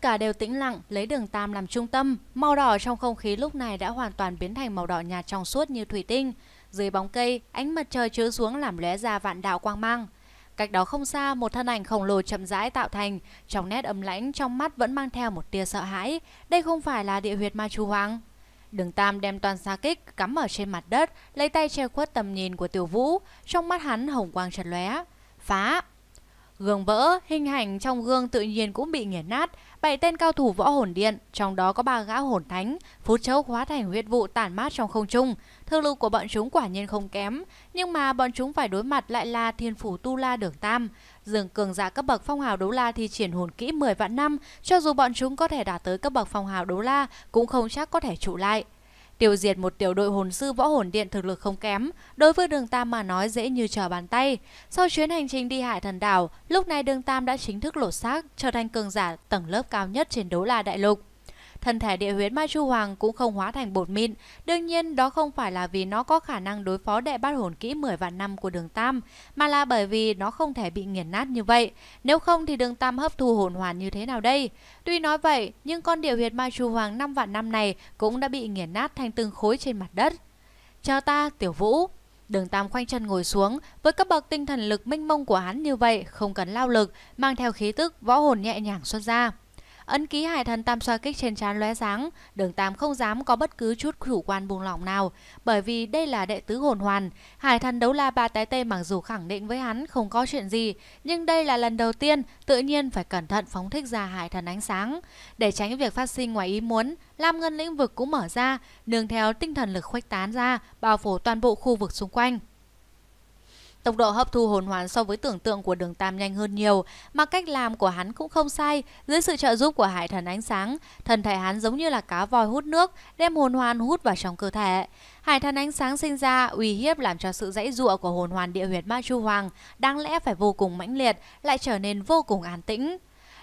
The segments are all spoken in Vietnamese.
cả đều tĩnh lặng, lấy đường tam làm trung tâm. Màu đỏ trong không khí lúc này đã hoàn toàn biến thành màu đỏ nhạt trong suốt như thủy tinh. Dưới bóng cây, ánh mặt trời chiếu xuống làm lóe ra vạn đạo quang mang. Cách đó không xa, một thân ảnh khổng lồ chậm rãi tạo thành, trong nét ấm lãnh trong mắt vẫn mang theo một tia sợ hãi. Đây không phải là địa huyệt ma chú hoàng. Đường Tam đem toàn xa kích cắm ở trên mặt đất, lấy tay che khuất tầm nhìn của Tiểu Vũ, trong mắt hắn hồng quang chật lóe. Phá! Gương vỡ, hình ảnh trong gương tự nhiên cũng bị nghiền nát, bảy tên cao thủ võ hồn điện, trong đó có ba gã hồn thánh, phút chốc hóa thành huyết vụ tản mát trong không trung. Thương lưu của bọn chúng quả nhiên không kém, nhưng mà bọn chúng phải đối mặt lại là thiên phủ tu la đường tam. Dường cường giả cấp bậc phong hào đấu la thì triển hồn kỹ 10 vạn năm, cho dù bọn chúng có thể đạt tới cấp bậc phong hào đấu la, cũng không chắc có thể trụ lại. Tiêu diệt một tiểu đội hồn sư võ hồn điện thực lực không kém, đối với Đường Tam mà nói dễ như trở bàn tay. Sau chuyến hành trình đi hải thần đảo, lúc này Đường Tam đã chính thức lột xác, trở thành cường giả tầng lớp cao nhất trên đấu la đại lục thân thể địa huyết ma chu hoàng cũng không hóa thành bột mịn. Đương nhiên đó không phải là vì nó có khả năng đối phó đệ bát hồn kỹ 10 vạn năm của đường Tam, mà là bởi vì nó không thể bị nghiền nát như vậy. Nếu không thì đường Tam hấp thu hồn hoàn như thế nào đây? Tuy nói vậy, nhưng con địa huyết ma chu hoàng 5 vạn năm này cũng đã bị nghiền nát thành từng khối trên mặt đất. Cho ta, Tiểu Vũ, Đường Tam khoanh chân ngồi xuống, với cấp bậc tinh thần lực minh mông của hắn như vậy, không cần lao lực, mang theo khí tức võ hồn nhẹ nhàng xuất ra. Ấn ký hải thần tam xoa kích trên trán lóe sáng, đường tam không dám có bất cứ chút chủ quan buông lỏng nào, bởi vì đây là đệ tứ hồn hoàn. Hải thần đấu la ba tái tê mặc dù khẳng định với hắn không có chuyện gì, nhưng đây là lần đầu tiên tự nhiên phải cẩn thận phóng thích ra hải thần ánh sáng. Để tránh việc phát sinh ngoài ý muốn, Lam Ngân lĩnh vực cũng mở ra, nương theo tinh thần lực khuếch tán ra, bao phủ toàn bộ khu vực xung quanh. Tốc độ hấp thu hồn hoàn so với tưởng tượng của đường Tam nhanh hơn nhiều, mà cách làm của hắn cũng không sai. Dưới sự trợ giúp của hải thần ánh sáng, thần thể hắn giống như là cá voi hút nước, đem hồn hoàn hút vào trong cơ thể. Hải thần ánh sáng sinh ra uy hiếp làm cho sự dãy dụa của hồn hoàn địa huyệt Ma Chu Hoàng đáng lẽ phải vô cùng mãnh liệt, lại trở nên vô cùng an tĩnh.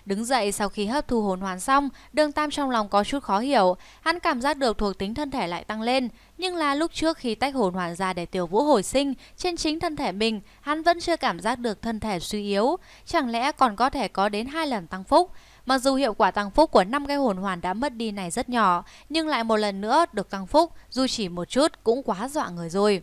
Đứng dậy sau khi hấp thu hồn hoàn xong, đường Tam trong lòng có chút khó hiểu. Hắn cảm giác được thuộc tính thân thể lại tăng lên. Nhưng là lúc trước khi tách hồn hoàn ra để tiểu vũ hồi sinh, trên chính thân thể mình, hắn vẫn chưa cảm giác được thân thể suy yếu. Chẳng lẽ còn có thể có đến hai lần tăng phúc? Mặc dù hiệu quả tăng phúc của năm cái hồn hoàn đã mất đi này rất nhỏ, nhưng lại một lần nữa được tăng phúc, dù chỉ một chút cũng quá dọa người rồi.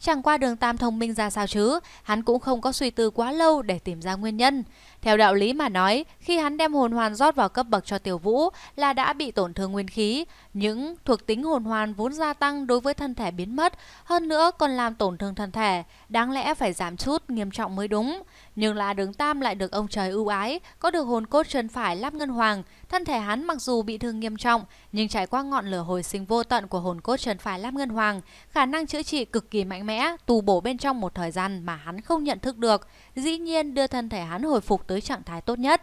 Chẳng qua đường Tam thông minh ra sao chứ, hắn cũng không có suy tư quá lâu để tìm ra nguyên nhân. Theo đạo lý mà nói, khi hắn đem hồn hoàn rót vào cấp bậc cho Tiểu Vũ là đã bị tổn thương nguyên khí, những thuộc tính hồn hoàn vốn gia tăng đối với thân thể biến mất, hơn nữa còn làm tổn thương thân thể, đáng lẽ phải giảm chút nghiêm trọng mới đúng. Nhưng là đường tam lại được ông trời ưu ái, có được hồn cốt chân phải lắp ngân hoàng. Thân thể hắn mặc dù bị thương nghiêm trọng, nhưng trải qua ngọn lửa hồi sinh vô tận của hồn cốt chân phải lắp ngân hoàng, khả năng chữa trị cực kỳ mạnh mẽ, tù bổ bên trong một thời gian mà hắn không nhận thức được, dĩ nhiên đưa thân thể hắn hồi phục tới trạng thái tốt nhất.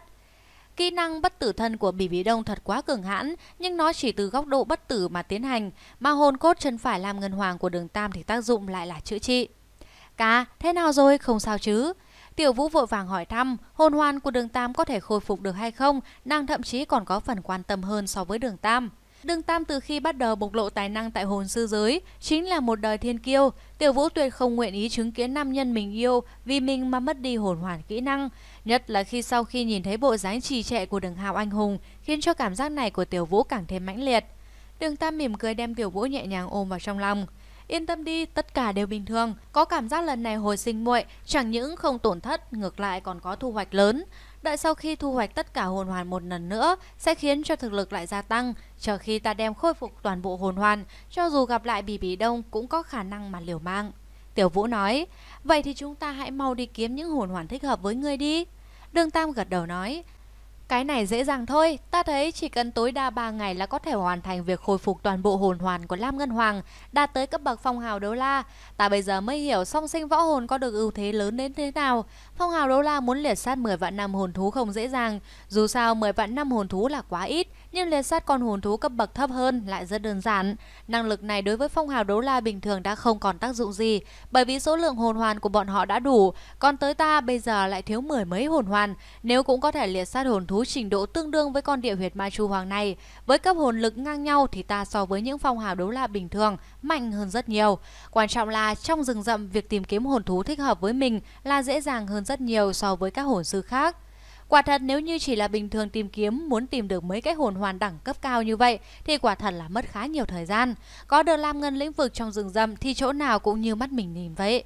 Kỹ năng bất tử thân của Bỉ Bỉ Đông thật quá cường hãn, nhưng nó chỉ từ góc độ bất tử mà tiến hành, mà hồn cốt chân phải làm ngân hoàng của đường Tam thì tác dụng lại là chữa trị. Cá, thế nào rồi, không sao chứ? Tiểu Vũ vội vàng hỏi thăm, hôn hoan của đường Tam có thể khôi phục được hay không, nàng thậm chí còn có phần quan tâm hơn so với đường Tam. Đường Tam từ khi bắt đầu bộc lộ tài năng tại hồn sư giới, chính là một đời thiên kiêu. Tiểu Vũ tuyệt không nguyện ý chứng kiến nam nhân mình yêu vì mình mà mất đi hồn hoàn kỹ năng. Nhất là khi sau khi nhìn thấy bộ dáng trì trệ của đường hào anh hùng, khiến cho cảm giác này của Tiểu Vũ càng thêm mãnh liệt. Đường Tam mỉm cười đem Tiểu Vũ nhẹ nhàng ôm vào trong lòng. Yên tâm đi, tất cả đều bình thường. Có cảm giác lần này hồi sinh muội chẳng những không tổn thất, ngược lại còn có thu hoạch lớn. Đợi sau khi thu hoạch tất cả hồn hoàn một lần nữa sẽ khiến cho thực lực lại gia tăng. Chờ khi ta đem khôi phục toàn bộ hồn hoàn, cho dù gặp lại bì bì đông cũng có khả năng mà liều mang. Tiểu Vũ nói, vậy thì chúng ta hãy mau đi kiếm những hồn hoàn thích hợp với ngươi đi. Đường Tam gật đầu nói, cái này dễ dàng thôi, ta thấy chỉ cần tối đa 3 ngày là có thể hoàn thành việc khôi phục toàn bộ hồn hoàn của Lam Ngân Hoàng, đạt tới cấp bậc phong hào đấu la. Ta bây giờ mới hiểu song sinh võ hồn có được ưu thế lớn đến thế nào. Phong hào đấu la muốn liệt sát 10 vạn năm hồn thú không dễ dàng, dù sao 10 vạn năm hồn thú là quá ít, nhưng liệt sát con hồn thú cấp bậc thấp hơn lại rất đơn giản. Năng lực này đối với phong hào đấu la bình thường đã không còn tác dụng gì, bởi vì số lượng hồn hoàn của bọn họ đã đủ, còn tới ta bây giờ lại thiếu mười mấy hồn hoàn, nếu cũng có thể liệt sát hồn thú thú trình độ tương đương với con địa huyệt ma chu hoàng này. Với cấp hồn lực ngang nhau thì ta so với những phong hào đấu la bình thường mạnh hơn rất nhiều. Quan trọng là trong rừng rậm việc tìm kiếm hồn thú thích hợp với mình là dễ dàng hơn rất nhiều so với các hồn sư khác. Quả thật nếu như chỉ là bình thường tìm kiếm muốn tìm được mấy cái hồn hoàn đẳng cấp cao như vậy thì quả thật là mất khá nhiều thời gian. Có được làm ngân lĩnh vực trong rừng rậm thì chỗ nào cũng như mắt mình nhìn vậy.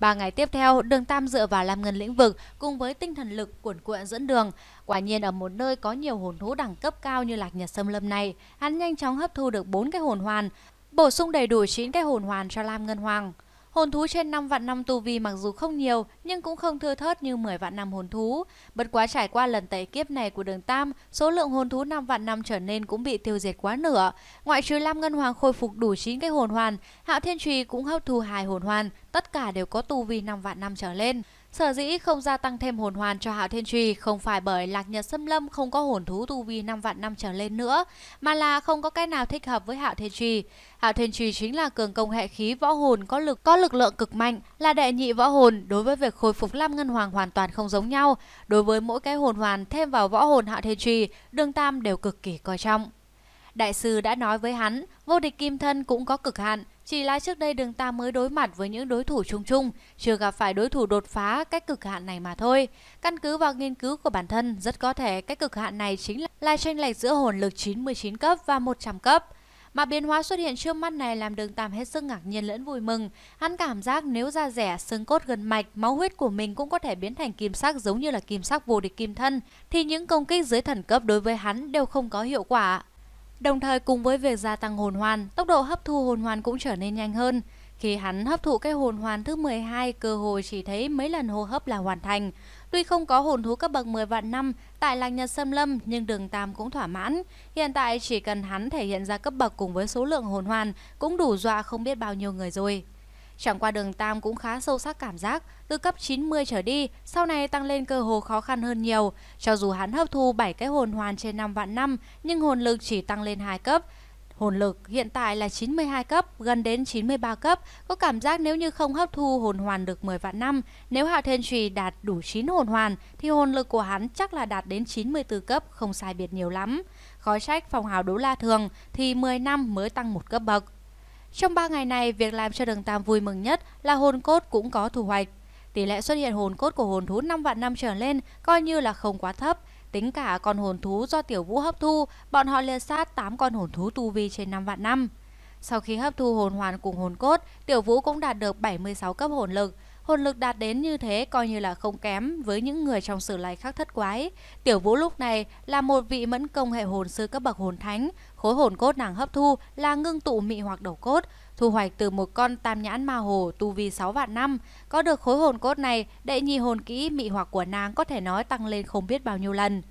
Ba ngày tiếp theo, Đường Tam dựa vào làm ngân lĩnh vực cùng với tinh thần lực cuồn cuộn dẫn đường. Quả nhiên ở một nơi có nhiều hồn thú đẳng cấp cao như lạc nhật sâm lâm này, hắn nhanh chóng hấp thu được 4 cái hồn hoàn, bổ sung đầy đủ 9 cái hồn hoàn cho Lam Ngân Hoàng. Hồn thú trên 5 vạn năm tu vi mặc dù không nhiều nhưng cũng không thưa thớt như 10 vạn năm hồn thú. Bất quá trải qua lần tẩy kiếp này của đường Tam, số lượng hồn thú 5 vạn năm trở nên cũng bị tiêu diệt quá nửa. Ngoại trừ Lam Ngân Hoàng khôi phục đủ 9 cái hồn hoàn, Hạo Thiên Trì cũng hấp thu hai hồn hoàn, tất cả đều có tu vi 5 vạn năm trở lên. Sở dĩ không gia tăng thêm hồn hoàn cho Hạo Thiên Trì không phải bởi Lạc Nhật xâm Lâm không có hồn thú tu vi 5 vạn năm trở lên nữa, mà là không có cái nào thích hợp với Hạo Thiên Trì. Hạo Thiên Trì chính là cường công hệ khí võ hồn có lực có lực lượng cực mạnh, là đệ nhị võ hồn đối với việc khôi phục Lam Ngân Hoàng hoàn toàn không giống nhau. Đối với mỗi cái hồn hoàn thêm vào võ hồn Hạo Thiên Trì, Đường Tam đều cực kỳ coi trọng. Đại sư đã nói với hắn, vô địch kim thân cũng có cực hạn, chỉ là trước đây đường ta mới đối mặt với những đối thủ chung chung, chưa gặp phải đối thủ đột phá cách cực hạn này mà thôi. Căn cứ vào nghiên cứu của bản thân, rất có thể cách cực hạn này chính là tranh lệch giữa hồn lực 99 cấp và 100 cấp. Mà biến hóa xuất hiện trước mắt này làm đường tam hết sức ngạc nhiên lẫn vui mừng. Hắn cảm giác nếu da rẻ, xương cốt gần mạch, máu huyết của mình cũng có thể biến thành kim sắc giống như là kim sắc vô địch kim thân, thì những công kích dưới thần cấp đối với hắn đều không có hiệu quả. Đồng thời cùng với việc gia tăng hồn hoàn, tốc độ hấp thu hồn hoàn cũng trở nên nhanh hơn. Khi hắn hấp thụ cái hồn hoàn thứ 12 cơ hồ chỉ thấy mấy lần hô hấp là hoàn thành. Tuy không có hồn thú cấp bậc 10 vạn năm tại làng Nhật Sâm Lâm nhưng đường Tam cũng thỏa mãn. Hiện tại chỉ cần hắn thể hiện ra cấp bậc cùng với số lượng hồn hoàn cũng đủ dọa không biết bao nhiêu người rồi. Chẳng qua đường Tam cũng khá sâu sắc cảm giác, từ cấp 90 trở đi, sau này tăng lên cơ hồ khó khăn hơn nhiều. Cho dù hắn hấp thu 7 cái hồn hoàn trên 5 vạn năm, nhưng hồn lực chỉ tăng lên 2 cấp. Hồn lực hiện tại là 92 cấp, gần đến 93 cấp, có cảm giác nếu như không hấp thu hồn hoàn được 10 vạn năm, nếu Hạo Thiên Trì đạt đủ 9 hồn hoàn thì hồn lực của hắn chắc là đạt đến 94 cấp, không sai biệt nhiều lắm. Khói sách phòng hào đấu la thường thì 10 năm mới tăng một cấp bậc. Trong 3 ngày này, việc làm cho đường Tam vui mừng nhất là hồn cốt cũng có thu hoạch. Tỷ lệ xuất hiện hồn cốt của hồn thú 5 vạn năm trở lên coi như là không quá thấp. Tính cả con hồn thú do tiểu vũ hấp thu, bọn họ liệt sát 8 con hồn thú tu vi trên 5 vạn năm. Sau khi hấp thu hồn hoàn cùng hồn cốt, tiểu vũ cũng đạt được 76 cấp hồn lực, Hồn lực đạt đến như thế coi như là không kém với những người trong sử lai khác thất quái. Tiểu Vũ lúc này là một vị mẫn công hệ hồn sư cấp bậc hồn thánh, khối hồn cốt nàng hấp thu là ngưng tụ mị hoặc đầu cốt, thu hoạch từ một con tam nhãn ma hồ tu vi 6 vạn năm. Có được khối hồn cốt này, đệ nhi hồn kỹ mị hoặc của nàng có thể nói tăng lên không biết bao nhiêu lần.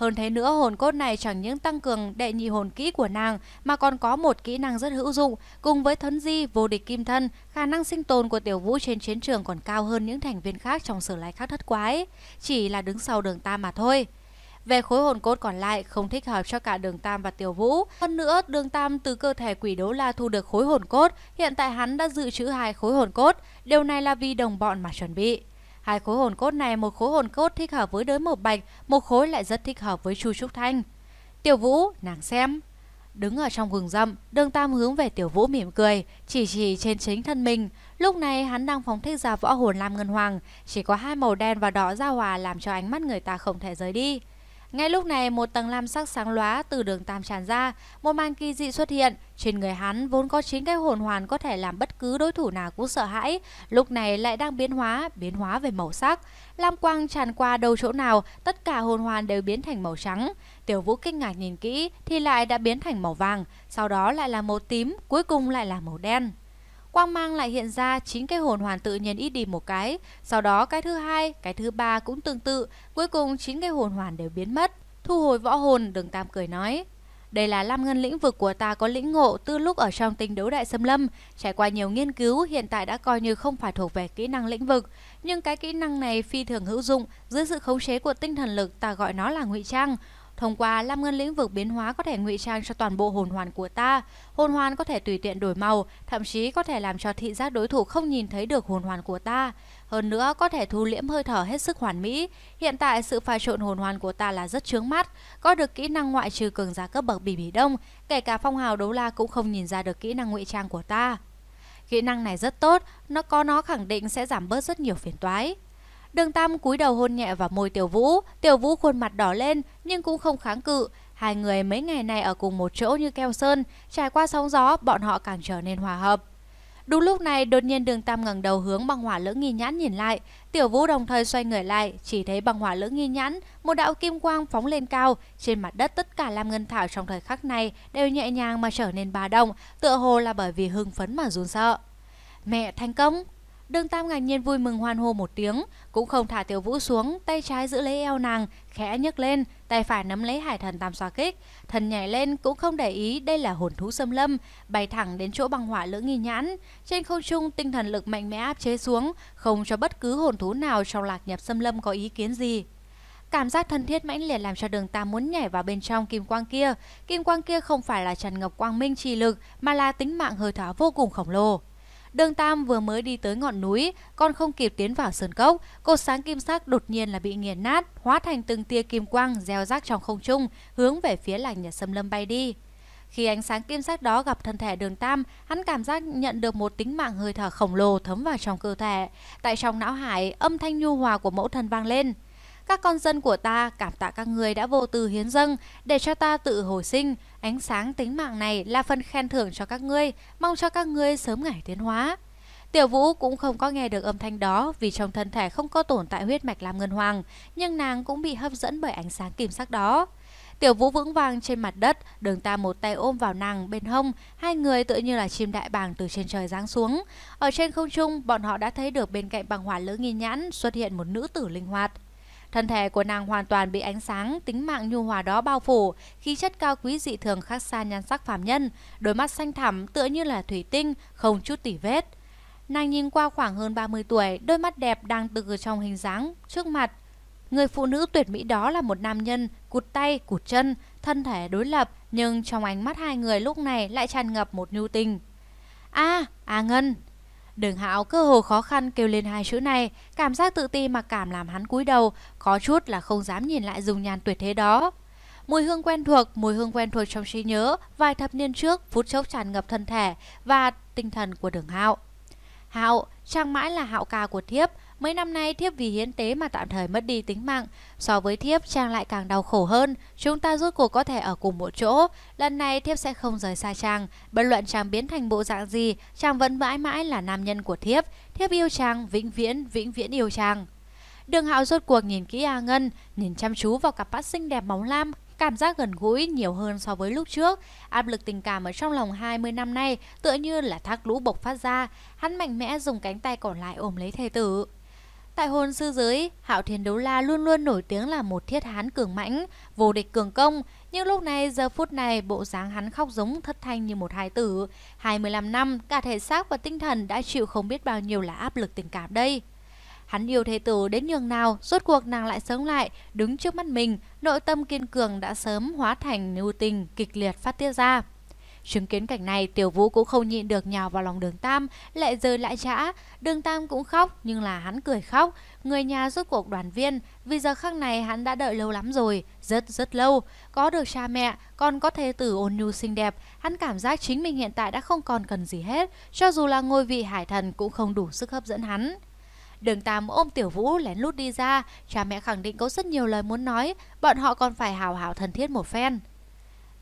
Hơn thế nữa, hồn cốt này chẳng những tăng cường đệ nhị hồn kỹ của nàng mà còn có một kỹ năng rất hữu dụng, cùng với thuấn di vô địch kim thân, khả năng sinh tồn của tiểu vũ trên chiến trường còn cao hơn những thành viên khác trong sở lai khác thất quái, chỉ là đứng sau đường tam mà thôi. Về khối hồn cốt còn lại không thích hợp cho cả Đường Tam và Tiểu Vũ. Hơn nữa, Đường Tam từ cơ thể quỷ đấu la thu được khối hồn cốt, hiện tại hắn đã dự trữ hai khối hồn cốt. Điều này là vì đồng bọn mà chuẩn bị. Hai khối hồn cốt này, một khối hồn cốt thích hợp với đới một bạch, một khối lại rất thích hợp với Chu Trúc Thanh. Tiểu Vũ, nàng xem. Đứng ở trong rừng rậm, đường Tam hướng về Tiểu Vũ mỉm cười, chỉ chỉ trên chính thân mình. Lúc này hắn đang phóng thích ra võ hồn Lam Ngân Hoàng, chỉ có hai màu đen và đỏ ra hòa làm cho ánh mắt người ta không thể rời đi. Ngay lúc này, một tầng lam sắc sáng lóa từ đường tam tràn ra, một màn kỳ dị xuất hiện. Trên người hắn vốn có chín cái hồn hoàn có thể làm bất cứ đối thủ nào cũng sợ hãi, lúc này lại đang biến hóa, biến hóa về màu sắc. Lam quang tràn qua đầu chỗ nào, tất cả hồn hoàn đều biến thành màu trắng. Tiểu Vũ kinh ngạc nhìn kỹ thì lại đã biến thành màu vàng, sau đó lại là màu tím, cuối cùng lại là màu đen. Quang mang lại hiện ra chín cái hồn hoàn tự nhiên ít đi một cái, sau đó cái thứ hai, cái thứ ba cũng tương tự, cuối cùng chín cái hồn hoàn đều biến mất. Thu hồi võ hồn, Đường Tam cười nói. Đây là lam ngân lĩnh vực của ta có lĩnh ngộ từ lúc ở trong tinh đấu đại xâm lâm. Trải qua nhiều nghiên cứu, hiện tại đã coi như không phải thuộc về kỹ năng lĩnh vực. Nhưng cái kỹ năng này phi thường hữu dụng, dưới sự khống chế của tinh thần lực ta gọi nó là ngụy trang. Thông qua làm ngân lĩnh vực biến hóa có thể ngụy trang cho toàn bộ hồn hoàn của ta. Hồn hoàn có thể tùy tiện đổi màu, thậm chí có thể làm cho thị giác đối thủ không nhìn thấy được hồn hoàn của ta. Hơn nữa có thể thu liễm hơi thở hết sức hoàn mỹ. Hiện tại sự pha trộn hồn hoàn của ta là rất chướng mắt. Có được kỹ năng ngoại trừ cường giá cấp bậc bỉ bỉ đông, kể cả phong hào đấu la cũng không nhìn ra được kỹ năng ngụy trang của ta. Kỹ năng này rất tốt, nó có nó khẳng định sẽ giảm bớt rất nhiều phiền toái. Đường Tam cúi đầu hôn nhẹ vào môi Tiểu Vũ, Tiểu Vũ khuôn mặt đỏ lên nhưng cũng không kháng cự. Hai người mấy ngày này ở cùng một chỗ như keo sơn, trải qua sóng gió, bọn họ càng trở nên hòa hợp. Đúng lúc này, đột nhiên Đường Tam ngẩng đầu hướng Băng Hỏa Lưỡng Nghi Nhãn nhìn lại, Tiểu Vũ đồng thời xoay người lại, chỉ thấy Băng Hỏa Lưỡng Nghi Nhãn, một đạo kim quang phóng lên cao, trên mặt đất tất cả lam ngân thảo trong thời khắc này đều nhẹ nhàng mà trở nên ba đồng, tựa hồ là bởi vì hưng phấn mà run sợ. Mẹ thành công, Đường Tam ngạc nhiên vui mừng hoan hô một tiếng, cũng không thả Tiểu Vũ xuống, tay trái giữ lấy eo nàng, khẽ nhấc lên, tay phải nắm lấy Hải Thần Tam xoa kích, thần nhảy lên cũng không để ý đây là hồn thú xâm lâm, bay thẳng đến chỗ băng hỏa lưỡng nghi nhãn. Trên không trung tinh thần lực mạnh mẽ áp chế xuống, không cho bất cứ hồn thú nào trong lạc nhập xâm lâm có ý kiến gì. Cảm giác thân thiết mãnh liệt làm cho đường tam muốn nhảy vào bên trong kim quang kia. Kim quang kia không phải là tràn ngập quang minh trì lực mà là tính mạng hơi thở vô cùng khổng lồ. Đường Tam vừa mới đi tới ngọn núi, còn không kịp tiến vào sơn cốc, cột sáng kim sắc đột nhiên là bị nghiền nát, hóa thành từng tia kim quang gieo rác trong không trung, hướng về phía làng nhà xâm lâm bay đi. Khi ánh sáng kim sắc đó gặp thân thể đường tam, hắn cảm giác nhận được một tính mạng hơi thở khổng lồ thấm vào trong cơ thể. Tại trong não hải, âm thanh nhu hòa của mẫu thân vang lên. Các con dân của ta cảm tạ các người đã vô tư hiến dâng để cho ta tự hồi sinh. Ánh sáng tính mạng này là phần khen thưởng cho các ngươi, mong cho các ngươi sớm ngày tiến hóa. Tiểu Vũ cũng không có nghe được âm thanh đó vì trong thân thể không có tồn tại huyết mạch làm Ngân Hoàng, nhưng nàng cũng bị hấp dẫn bởi ánh sáng kim sắc đó. Tiểu Vũ vững vàng trên mặt đất, đường ta một tay ôm vào nàng bên hông, hai người tựa như là chim đại bàng từ trên trời giáng xuống. Ở trên không trung, bọn họ đã thấy được bên cạnh bằng hỏa lữ nghi nhãn xuất hiện một nữ tử linh hoạt. Thân thể của nàng hoàn toàn bị ánh sáng, tính mạng nhu hòa đó bao phủ, khí chất cao quý dị thường khác xa nhan sắc phàm nhân, đôi mắt xanh thẳm tựa như là thủy tinh, không chút tỉ vết. Nàng nhìn qua khoảng hơn 30 tuổi, đôi mắt đẹp đang từ trong hình dáng, trước mặt. Người phụ nữ tuyệt mỹ đó là một nam nhân, cụt tay, cụt chân, thân thể đối lập, nhưng trong ánh mắt hai người lúc này lại tràn ngập một nhu tình. A, A Ngân, Đường Hạo cơ hồ khó khăn kêu lên hai chữ này, cảm giác tự ti mà cảm làm hắn cúi đầu, có chút là không dám nhìn lại dùng nhàn tuyệt thế đó. Mùi hương quen thuộc, mùi hương quen thuộc trong trí nhớ, vài thập niên trước, phút chốc tràn ngập thân thể và tinh thần của Đường Hạo. Hạo, chàng mãi là Hạo ca của Thiếp, Mấy năm nay thiếp vì hiến tế mà tạm thời mất đi tính mạng. So với thiếp, Trang lại càng đau khổ hơn. Chúng ta rốt cuộc có thể ở cùng một chỗ. Lần này thiếp sẽ không rời xa Trang. Bất luận Trang biến thành bộ dạng gì, Trang vẫn mãi mãi là nam nhân của thiếp. Thiếp yêu Trang, vĩnh viễn, vĩnh viễn yêu Trang. Đường Hạo rốt cuộc nhìn kỹ A Ngân, nhìn chăm chú vào cặp mắt xinh đẹp bóng lam, cảm giác gần gũi nhiều hơn so với lúc trước. Áp lực tình cảm ở trong lòng 20 năm nay tựa như là thác lũ bộc phát ra, hắn mạnh mẽ dùng cánh tay còn lại ôm lấy thê tử. Tại hồn sư giới, Hạo Thiên Đấu La luôn luôn nổi tiếng là một thiết hán cường mãnh, vô địch cường công, nhưng lúc này giờ phút này bộ dáng hắn khóc giống thất thanh như một hài tử. 25 năm, cả thể xác và tinh thần đã chịu không biết bao nhiêu là áp lực tình cảm đây. Hắn yêu thế tử đến nhường nào, rốt cuộc nàng lại sống lại, đứng trước mắt mình, nội tâm kiên cường đã sớm hóa thành nhu tình, kịch liệt phát tiết ra. Chứng kiến cảnh này, Tiểu Vũ cũng không nhịn được nhào vào lòng đường Tam, lại rơi lại trã. Đường Tam cũng khóc, nhưng là hắn cười khóc. Người nhà rốt cuộc đoàn viên, vì giờ khắc này hắn đã đợi lâu lắm rồi, rất rất lâu. Có được cha mẹ, còn có thê tử ôn nhu xinh đẹp, hắn cảm giác chính mình hiện tại đã không còn cần gì hết. Cho dù là ngôi vị hải thần cũng không đủ sức hấp dẫn hắn. Đường Tam ôm Tiểu Vũ lén lút đi ra, cha mẹ khẳng định có rất nhiều lời muốn nói, bọn họ còn phải hào hảo thân thiết một phen.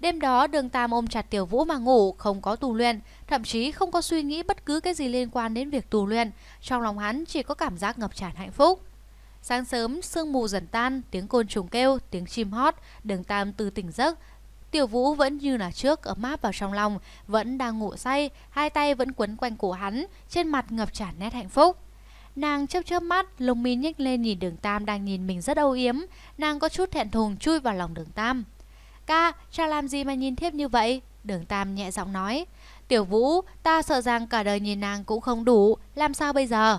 Đêm đó đường Tam ôm chặt Tiểu Vũ mà ngủ, không có tu luyện, thậm chí không có suy nghĩ bất cứ cái gì liên quan đến việc tu luyện. Trong lòng hắn chỉ có cảm giác ngập tràn hạnh phúc. Sáng sớm, sương mù dần tan, tiếng côn trùng kêu, tiếng chim hót, đường Tam từ tỉnh giấc. Tiểu Vũ vẫn như là trước ấm áp vào trong lòng, vẫn đang ngủ say, hai tay vẫn quấn quanh cổ hắn, trên mặt ngập tràn nét hạnh phúc. Nàng chớp chớp mắt, lông mi nhếch lên nhìn đường Tam đang nhìn mình rất âu yếm, nàng có chút thẹn thùng chui vào lòng đường Tam. Ca, cha làm gì mà nhìn thiếp như vậy? Đường Tam nhẹ giọng nói. Tiểu Vũ, ta sợ rằng cả đời nhìn nàng cũng không đủ, làm sao bây giờ?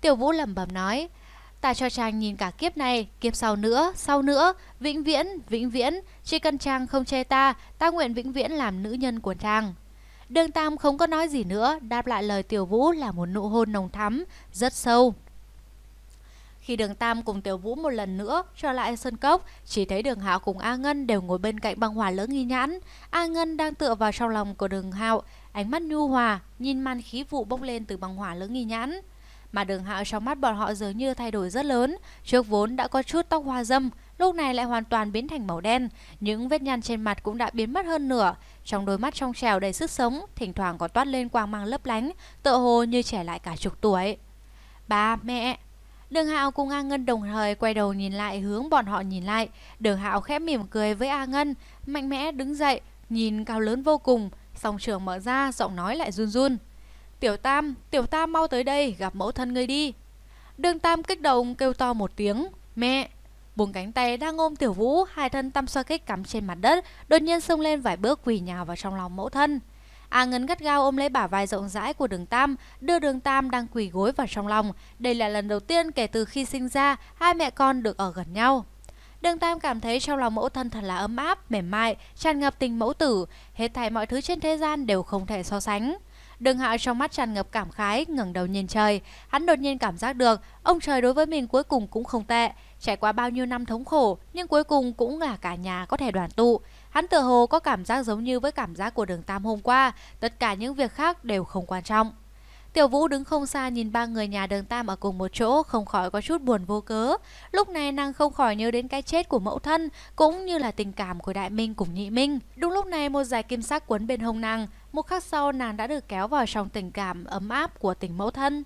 Tiểu Vũ lẩm bẩm nói. Ta cho chàng nhìn cả kiếp này, kiếp sau nữa, sau nữa, vĩnh viễn, vĩnh viễn. Chỉ cần chàng không che ta, ta nguyện vĩnh viễn làm nữ nhân của chàng. Đường Tam không có nói gì nữa, đáp lại lời Tiểu Vũ là một nụ hôn nồng thắm, rất sâu. Khi đường Tam cùng Tiểu Vũ một lần nữa trở lại sân cốc, chỉ thấy đường Hạo cùng A Ngân đều ngồi bên cạnh băng hòa lớn nghi nhãn. A Ngân đang tựa vào trong lòng của đường Hạo, ánh mắt nhu hòa, nhìn man khí vụ bốc lên từ băng hòa lớn nghi nhãn. Mà đường Hạo trong mắt bọn họ dường như thay đổi rất lớn, trước vốn đã có chút tóc hoa dâm, lúc này lại hoàn toàn biến thành màu đen, những vết nhăn trên mặt cũng đã biến mất hơn nửa, trong đôi mắt trong trèo đầy sức sống, thỉnh thoảng có toát lên quang mang lấp lánh, tựa hồ như trẻ lại cả chục tuổi. Ba, mẹ, Đường Hạo cùng A Ngân đồng thời quay đầu nhìn lại hướng bọn họ nhìn lại. Đường Hạo khẽ mỉm cười với A Ngân, mạnh mẽ đứng dậy, nhìn cao lớn vô cùng, song trường mở ra, giọng nói lại run run. Tiểu Tam, Tiểu Tam mau tới đây, gặp mẫu thân ngươi đi. Đường Tam kích động kêu to một tiếng, mẹ. Buông cánh tay đang ôm Tiểu Vũ, hai thân tam xoa kích cắm trên mặt đất, đột nhiên xông lên vài bước quỳ nhào vào trong lòng mẫu thân. A à, Ngân gắt gao ôm lấy bả vai rộng rãi của đường Tam, đưa đường Tam đang quỳ gối vào trong lòng. Đây là lần đầu tiên kể từ khi sinh ra, hai mẹ con được ở gần nhau. Đường Tam cảm thấy trong lòng mẫu thân thật là ấm áp, mềm mại, tràn ngập tình mẫu tử, hết thảy mọi thứ trên thế gian đều không thể so sánh. Đường Hạo trong mắt tràn ngập cảm khái, ngẩng đầu nhìn trời, hắn đột nhiên cảm giác được ông trời đối với mình cuối cùng cũng không tệ, trải qua bao nhiêu năm thống khổ nhưng cuối cùng cũng là cả nhà có thể đoàn tụ, Hắn tựa hồ có cảm giác giống như với cảm giác của đường Tam hôm qua, tất cả những việc khác đều không quan trọng. Tiểu Vũ đứng không xa nhìn ba người nhà đường Tam ở cùng một chỗ không khỏi có chút buồn vô cớ. Lúc này nàng không khỏi nhớ đến cái chết của mẫu thân cũng như là tình cảm của Đại Minh cùng Nhị Minh. Đúng lúc này một dài kim sắc quấn bên hông nàng, một khắc sau nàng đã được kéo vào trong tình cảm ấm áp của tình mẫu thân.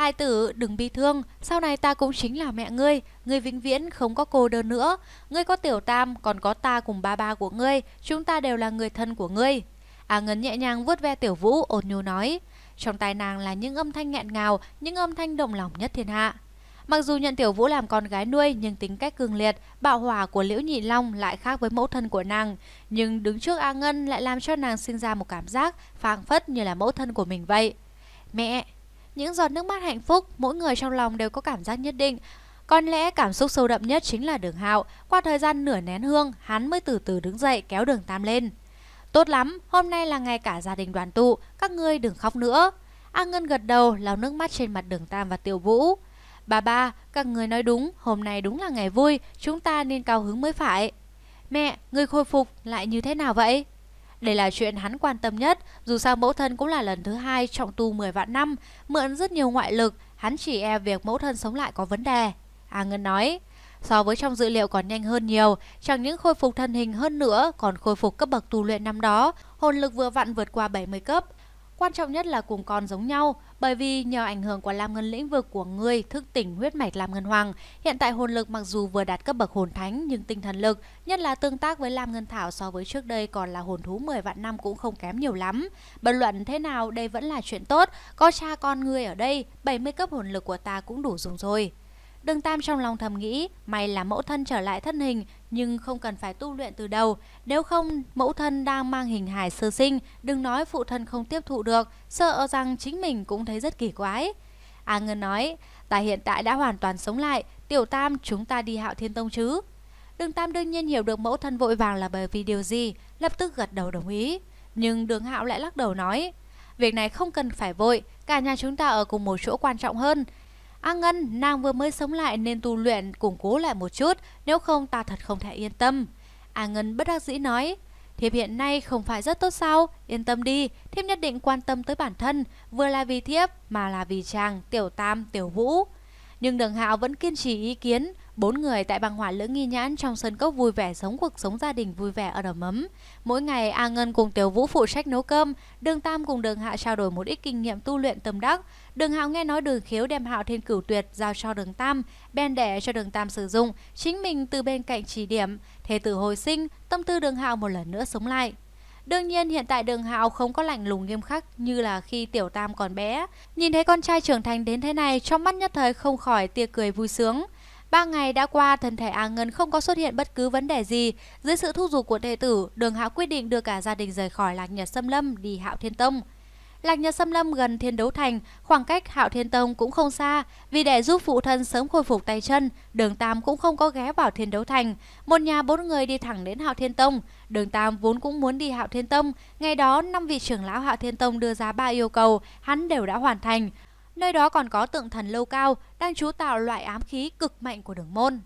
Hai tử, đừng bi thương, sau này ta cũng chính là mẹ ngươi, ngươi vĩnh viễn không có cô đơn nữa. Ngươi có tiểu tam, còn có ta cùng ba ba của ngươi, chúng ta đều là người thân của ngươi. a Ngân nhẹ nhàng vuốt ve tiểu vũ, ôn nhu nói. Trong tai nàng là những âm thanh nghẹn ngào, những âm thanh động lòng nhất thiên hạ. Mặc dù nhận Tiểu Vũ làm con gái nuôi nhưng tính cách cường liệt, bạo hỏa của Liễu Nhị Long lại khác với mẫu thân của nàng. Nhưng đứng trước A Ngân lại làm cho nàng sinh ra một cảm giác phảng phất như là mẫu thân của mình vậy. Mẹ, những giọt nước mắt hạnh phúc, mỗi người trong lòng đều có cảm giác nhất định. Có lẽ cảm xúc sâu đậm nhất chính là đường hạo. Qua thời gian nửa nén hương, hắn mới từ từ đứng dậy kéo đường tam lên. Tốt lắm, hôm nay là ngày cả gia đình đoàn tụ, các ngươi đừng khóc nữa. A Ngân gật đầu, lau nước mắt trên mặt đường tam và tiểu vũ. Bà ba, các người nói đúng, hôm nay đúng là ngày vui, chúng ta nên cao hứng mới phải. Mẹ, người khôi phục lại như thế nào vậy? Đây là chuyện hắn quan tâm nhất, dù sao mẫu thân cũng là lần thứ hai trọng tu 10 vạn năm, mượn rất nhiều ngoại lực, hắn chỉ e việc mẫu thân sống lại có vấn đề. A Ngân nói, so với trong dữ liệu còn nhanh hơn nhiều, chẳng những khôi phục thân hình hơn nữa còn khôi phục cấp bậc tu luyện năm đó, hồn lực vừa vặn vượt qua 70 cấp. Quan trọng nhất là cùng con giống nhau, bởi vì nhờ ảnh hưởng của Lam Ngân lĩnh vực của người thức tỉnh huyết mạch Lam Ngân Hoàng, hiện tại hồn lực mặc dù vừa đạt cấp bậc hồn thánh nhưng tinh thần lực, nhất là tương tác với Lam Ngân Thảo so với trước đây còn là hồn thú 10 vạn năm cũng không kém nhiều lắm. Bất luận thế nào đây vẫn là chuyện tốt, có cha con người ở đây, 70 cấp hồn lực của ta cũng đủ dùng rồi. Đường Tam trong lòng thầm nghĩ, may là mẫu thân trở lại thân hình, nhưng không cần phải tu luyện từ đầu. Nếu không, mẫu thân đang mang hình hài sơ sinh, đừng nói phụ thân không tiếp thụ được, sợ rằng chính mình cũng thấy rất kỳ quái. A Ngân nói, ta hiện tại đã hoàn toàn sống lại, tiểu tam chúng ta đi hạo thiên tông chứ. Đường Tam đương nhiên hiểu được mẫu thân vội vàng là bởi vì điều gì, lập tức gật đầu đồng ý. Nhưng đường hạo lại lắc đầu nói, việc này không cần phải vội, cả nhà chúng ta ở cùng một chỗ quan trọng hơn, A Ngân, nàng vừa mới sống lại nên tu luyện củng cố lại một chút, nếu không ta thật không thể yên tâm. A Ngân bất đắc dĩ nói, thiếp hiện nay không phải rất tốt sao, yên tâm đi, thiếp nhất định quan tâm tới bản thân, vừa là vì thiếp mà là vì chàng, tiểu tam, tiểu vũ. Nhưng đường hạo vẫn kiên trì ý kiến, Bốn người tại bằng hỏa lưỡng nghi nhãn trong sân cốc vui vẻ sống cuộc sống gia đình vui vẻ ở đầm mấm. Mỗi ngày A Ngân cùng Tiểu Vũ phụ trách nấu cơm, Đường Tam cùng Đường Hạ trao đổi một ít kinh nghiệm tu luyện tâm đắc. Đường Hạo nghe nói Đường Khiếu đem Hạo Thiên Cửu Tuyệt giao cho Đường Tam, bèn để cho Đường Tam sử dụng, chính mình từ bên cạnh chỉ điểm. Thế tử hồi sinh, tâm tư Đường Hạo một lần nữa sống lại. Đương nhiên hiện tại Đường Hạo không có lạnh lùng nghiêm khắc như là khi Tiểu Tam còn bé. Nhìn thấy con trai trưởng thành đến thế này, trong mắt nhất thời không khỏi tia cười vui sướng. Ba ngày đã qua, thân thể A Ngân không có xuất hiện bất cứ vấn đề gì. Dưới sự thúc giục của đệ tử, Đường Hạo quyết định đưa cả gia đình rời khỏi Lạc Nhật Sâm Lâm đi Hạo Thiên Tông. Lạc Nhật Sâm Lâm gần Thiên Đấu Thành, khoảng cách Hạo Thiên Tông cũng không xa, vì để giúp phụ thân sớm khôi phục tay chân, Đường Tam cũng không có ghé vào Thiên Đấu Thành. Một nhà bốn người đi thẳng đến Hạo Thiên Tông, Đường Tam vốn cũng muốn đi Hạo Thiên Tông, ngày đó năm vị trưởng lão Hạo Thiên Tông đưa ra ba yêu cầu, hắn đều đã hoàn thành. Nơi đó còn có tượng thần lâu cao đang trú tạo loại ám khí cực mạnh của đường môn.